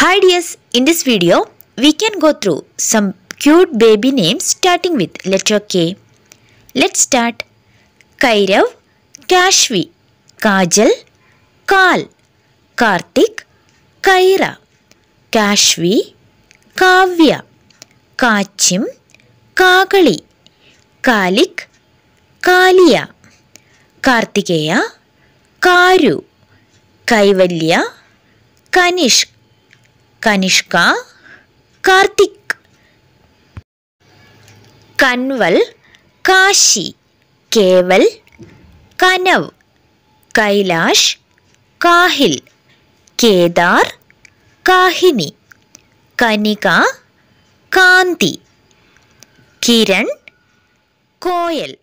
Hi dears, in this video, we can go through some cute baby names starting with letter K. Let's start. Kairav, Kashvi, Kajal, Kal, Kartik, Kaira, Kashvi, Kavya, Kachim, Kagali, Kalik, Kalia, Kartikeya, Karu, Kaivalya, Kanishk. Kanishka Karthik Kanwal Kashi കേവൽ കനവ് Kailash കാഹിൽ Kedar കാഹിനി Kanika കാന്തി കിരൺ കോയൽ